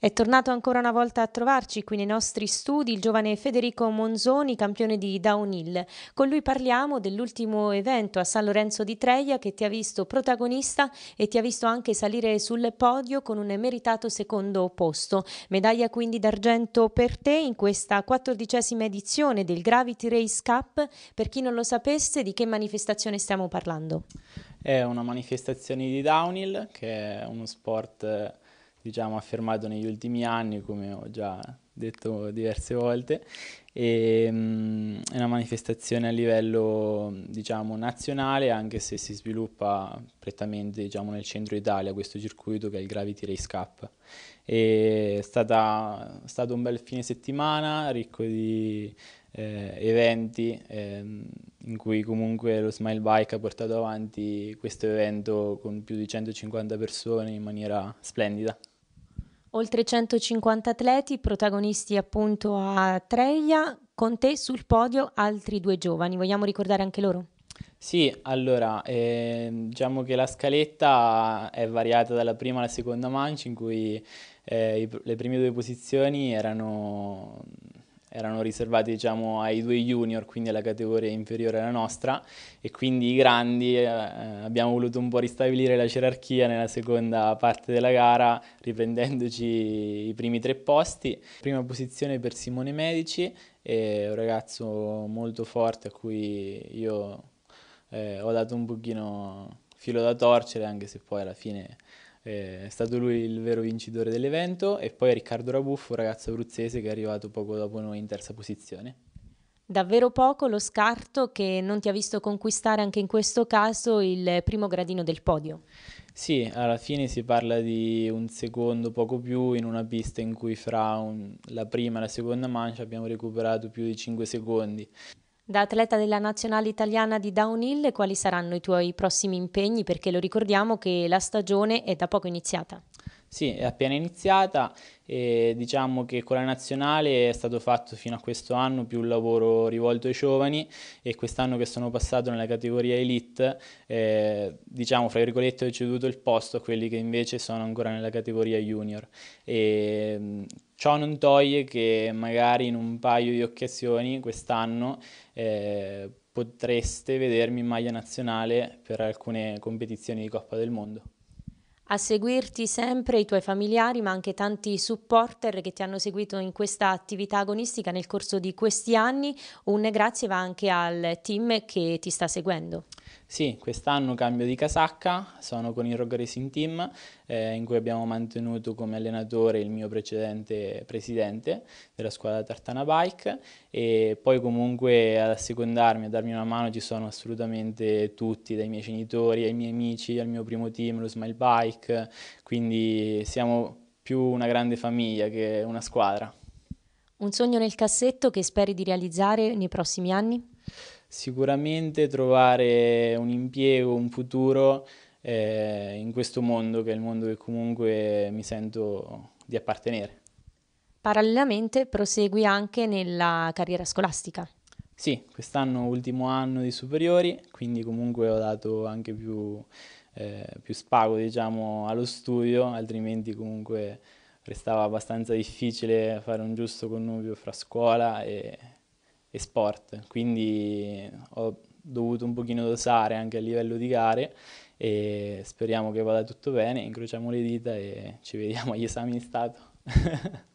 È tornato ancora una volta a trovarci qui nei nostri studi il giovane Federico Monzoni, campione di downhill. Con lui parliamo dell'ultimo evento a San Lorenzo di Treia che ti ha visto protagonista e ti ha visto anche salire sul podio con un meritato secondo posto. Medaglia quindi d'argento per te in questa quattordicesima edizione del Gravity Race Cup. Per chi non lo sapesse, di che manifestazione stiamo parlando? È una manifestazione di downhill che è uno sport diciamo, affermato negli ultimi anni, come ho già detto diverse volte, e, mh, mm, è una manifestazione a livello diciamo, nazionale, anche se si sviluppa prettamente diciamo, nel centro Italia, questo circuito che è il Gravity Race Cup. è, stata, è stato un bel fine settimana, ricco di eh, eventi eh, in cui comunque lo Smile Bike ha portato avanti questo evento con più di 150 persone in maniera splendida oltre 150 atleti protagonisti appunto a Treia, con te sul podio altri due giovani, vogliamo ricordare anche loro? Sì, allora, eh, diciamo che la scaletta è variata dalla prima alla seconda mancia in cui eh, i, le prime due posizioni erano erano riservati diciamo, ai due junior, quindi alla categoria inferiore alla nostra, e quindi i grandi eh, abbiamo voluto un po' ristabilire la gerarchia nella seconda parte della gara, riprendendoci i primi tre posti. Prima posizione per Simone Medici, è un ragazzo molto forte a cui io eh, ho dato un pochino filo da torcere, anche se poi alla fine eh, è stato lui il vero vincitore dell'evento e poi Riccardo Rabuffo, ragazzo abruzzese che è arrivato poco dopo noi in terza posizione. Davvero poco lo scarto che non ti ha visto conquistare anche in questo caso il primo gradino del podio. Sì, alla fine si parla di un secondo, poco più, in una pista in cui fra un, la prima e la seconda mancia abbiamo recuperato più di 5 secondi. Da atleta della nazionale italiana di downhill, quali saranno i tuoi prossimi impegni? Perché lo ricordiamo che la stagione è da poco iniziata. Sì, è appena iniziata e diciamo che con la nazionale è stato fatto fino a questo anno più lavoro rivolto ai giovani e quest'anno che sono passato nella categoria elite, eh, diciamo fra virgolette ho ceduto il posto a quelli che invece sono ancora nella categoria junior. E, ciò non toglie che magari in un paio di occasioni quest'anno eh, potreste vedermi in maglia nazionale per alcune competizioni di Coppa del Mondo a seguirti sempre i tuoi familiari, ma anche tanti supporter che ti hanno seguito in questa attività agonistica nel corso di questi anni. Un grazie va anche al team che ti sta seguendo. Sì, quest'anno cambio di casacca, sono con il Rock Racing Team eh, in cui abbiamo mantenuto come allenatore il mio precedente presidente della squadra Tartana Bike e poi comunque ad assecondarmi, a darmi una mano ci sono assolutamente tutti, dai miei genitori ai miei amici, al mio primo team, lo Smile Bike, quindi siamo più una grande famiglia che una squadra. Un sogno nel cassetto che speri di realizzare nei prossimi anni? Sicuramente trovare un impiego, un futuro eh, in questo mondo che è il mondo che comunque mi sento di appartenere. Parallelamente prosegui anche nella carriera scolastica. Sì, quest'anno ultimo anno di superiori, quindi comunque ho dato anche più, eh, più spago diciamo, allo studio, altrimenti comunque restava abbastanza difficile fare un giusto connubio fra scuola e e sport, quindi ho dovuto un pochino dosare anche a livello di gare e speriamo che vada tutto bene, incrociamo le dita e ci vediamo agli esami di Stato.